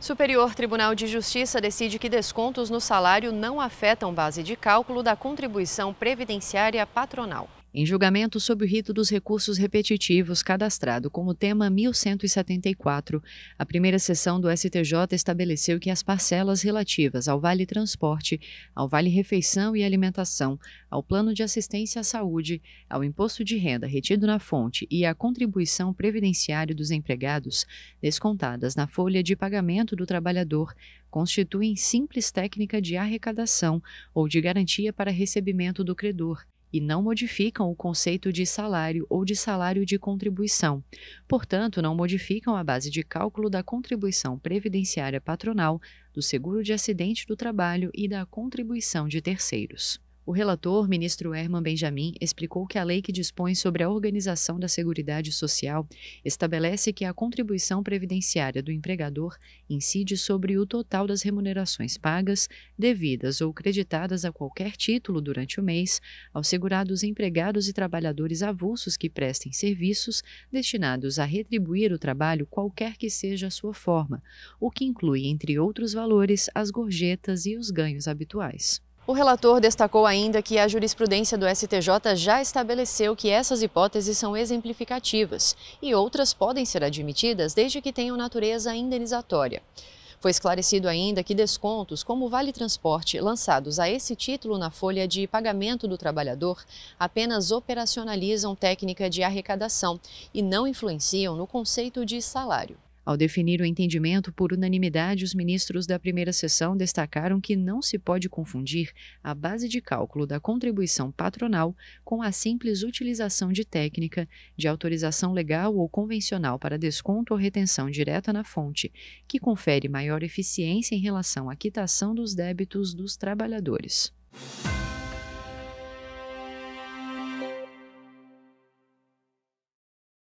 Superior Tribunal de Justiça decide que descontos no salário não afetam base de cálculo da contribuição previdenciária patronal em julgamento sob o rito dos recursos repetitivos cadastrado como tema 1174, a primeira sessão do STJ estabeleceu que as parcelas relativas ao Vale Transporte, ao Vale Refeição e Alimentação, ao Plano de Assistência à Saúde, ao Imposto de Renda retido na fonte e à contribuição previdenciária dos empregados, descontadas na folha de pagamento do trabalhador, constituem simples técnica de arrecadação ou de garantia para recebimento do credor e não modificam o conceito de salário ou de salário de contribuição. Portanto, não modificam a base de cálculo da contribuição previdenciária patronal, do seguro de acidente do trabalho e da contribuição de terceiros. O relator, ministro Herman Benjamin, explicou que a lei que dispõe sobre a organização da Seguridade Social estabelece que a contribuição previdenciária do empregador incide sobre o total das remunerações pagas, devidas ou creditadas a qualquer título durante o mês aos segurados empregados e trabalhadores avulsos que prestem serviços destinados a retribuir o trabalho qualquer que seja a sua forma, o que inclui, entre outros valores, as gorjetas e os ganhos habituais. O relator destacou ainda que a jurisprudência do STJ já estabeleceu que essas hipóteses são exemplificativas e outras podem ser admitidas desde que tenham natureza indenizatória. Foi esclarecido ainda que descontos como Vale Transporte lançados a esse título na folha de pagamento do trabalhador apenas operacionalizam técnica de arrecadação e não influenciam no conceito de salário. Ao definir o entendimento por unanimidade, os ministros da primeira sessão destacaram que não se pode confundir a base de cálculo da contribuição patronal com a simples utilização de técnica de autorização legal ou convencional para desconto ou retenção direta na fonte, que confere maior eficiência em relação à quitação dos débitos dos trabalhadores.